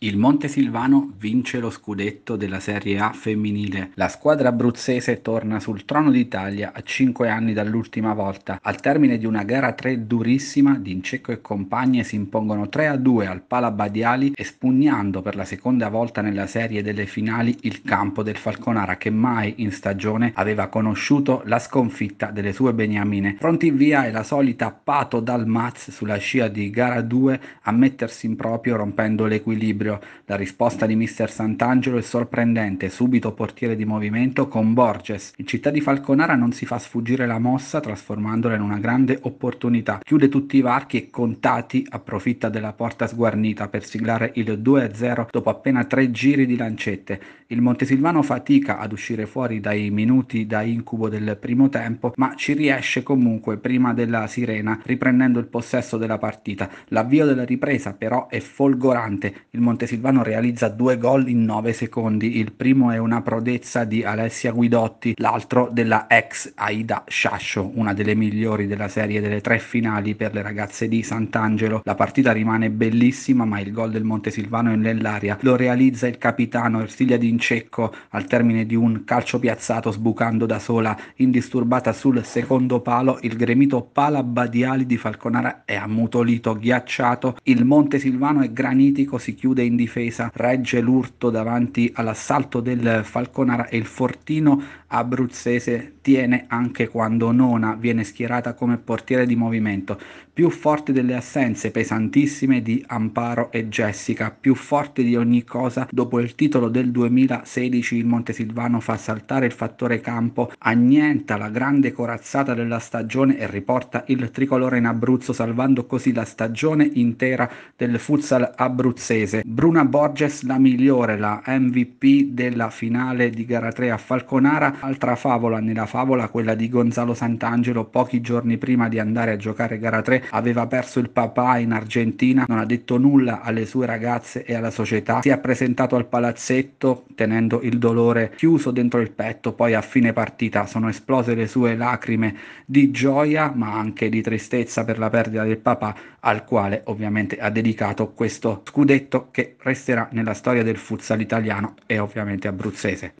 Il Montesilvano vince lo scudetto della Serie A femminile. La squadra abruzzese torna sul trono d'Italia a 5 anni dall'ultima volta. Al termine di una gara 3 durissima, D'Incecco e compagne si impongono 3-2 al Pala Badiali, espugnando per la seconda volta nella serie delle finali il campo del Falconara che mai in stagione aveva conosciuto la sconfitta delle sue beniamine. Pronti via è la solita Pato Dalmaz sulla scia di gara 2 a mettersi in proprio rompendo l'equilibrio equilibrio. La risposta di mister Sant'Angelo è sorprendente, subito portiere di movimento con Borges. In città di Falconara non si fa sfuggire la mossa trasformandola in una grande opportunità. Chiude tutti i varchi e contati approfitta della porta sguarnita per siglare il 2-0 dopo appena tre giri di lancette. Il Montesilvano fatica ad uscire fuori dai minuti da incubo del primo tempo, ma ci riesce comunque prima della sirena riprendendo il possesso della partita. L'avvio della ripresa però è folgorante. Il Montesilvano Montesilvano realizza due gol in 9 secondi. Il primo è una prodezza di Alessia Guidotti, l'altro della ex Aida Sciascio, una delle migliori della serie delle tre finali per le ragazze di Sant'Angelo. La partita rimane bellissima, ma il gol del Montesilvano nell'aria lo realizza il capitano Ersilia D'Incecco al termine di un calcio piazzato sbucando da sola indisturbata sul secondo palo. Il gremito Pala Badiali di Falconara è ammutolito, ghiacciato. Il Montesilvano è granitico, si chiude in difesa regge l'urto davanti all'assalto del Falconara e il fortino abruzzese tiene anche quando Nona viene schierata come portiere di movimento, più forte delle assenze pesantissime di Amparo e Jessica, più forte di ogni cosa dopo il titolo del 2016 il Montesilvano fa saltare il fattore campo, annienta la grande corazzata della stagione e riporta il tricolore in Abruzzo salvando così la stagione intera del futsal abruzzese. Bruna Borges la migliore, la MVP della finale di gara 3 a Falconara, altra favola nella favola quella di Gonzalo Sant'Angelo pochi giorni prima di andare a giocare gara 3 aveva perso il papà in Argentina, non ha detto nulla alle sue ragazze e alla società, si è presentato al palazzetto tenendo il dolore chiuso dentro il petto, poi a fine partita sono esplose le sue lacrime di gioia ma anche di tristezza per la perdita del papà al quale ovviamente ha dedicato questo scudetto che resterà nella storia del futsal italiano e ovviamente abruzzese.